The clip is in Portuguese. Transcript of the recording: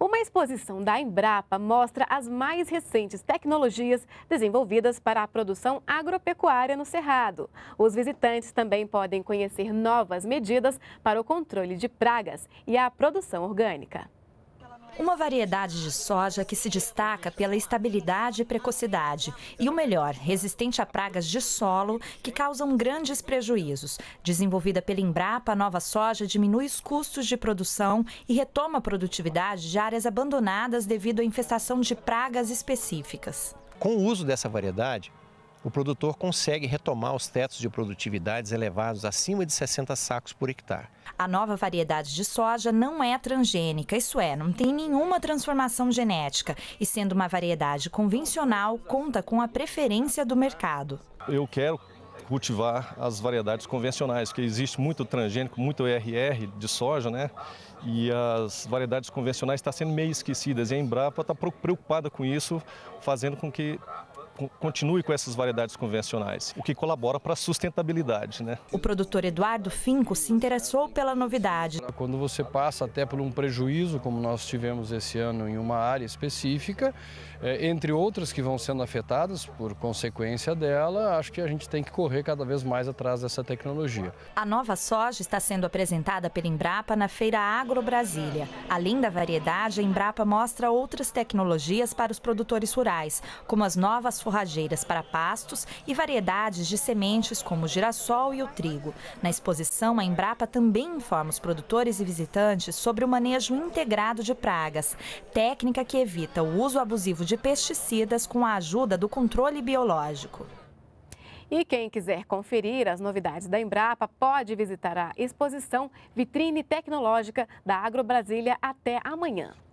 Uma exposição da Embrapa mostra as mais recentes tecnologias desenvolvidas para a produção agropecuária no Cerrado. Os visitantes também podem conhecer novas medidas para o controle de pragas e a produção orgânica. Uma variedade de soja que se destaca pela estabilidade e precocidade, e o melhor, resistente a pragas de solo que causam grandes prejuízos. Desenvolvida pela Embrapa, a nova soja diminui os custos de produção e retoma a produtividade de áreas abandonadas devido à infestação de pragas específicas. Com o uso dessa variedade, o produtor consegue retomar os tetos de produtividades elevados acima de 60 sacos por hectare. A nova variedade de soja não é transgênica, isso é, não tem nenhuma transformação genética e, sendo uma variedade convencional, conta com a preferência do mercado. Eu quero cultivar as variedades convencionais, porque existe muito transgênico, muito ERR de soja, né? E as variedades convencionais estão tá sendo meio esquecidas. E a Embrapa está preocupada com isso, fazendo com que continue com essas variedades convencionais, o que colabora para a sustentabilidade. Né? O produtor Eduardo Finco se interessou pela novidade. Quando você passa até por um prejuízo, como nós tivemos esse ano em uma área específica, eh, entre outras que vão sendo afetadas por consequência dela, acho que a gente tem que correr cada vez mais atrás dessa tecnologia. A nova soja está sendo apresentada pela Embrapa na Feira Agro Brasília. Além da variedade, a Embrapa mostra outras tecnologias para os produtores rurais, como as novas forrageiras para pastos e variedades de sementes como o girassol e o trigo. Na exposição, a Embrapa também informa os produtores e visitantes sobre o manejo integrado de pragas, técnica que evita o uso abusivo de pesticidas com a ajuda do controle biológico. E quem quiser conferir as novidades da Embrapa pode visitar a exposição Vitrine Tecnológica da Agrobrasília até amanhã.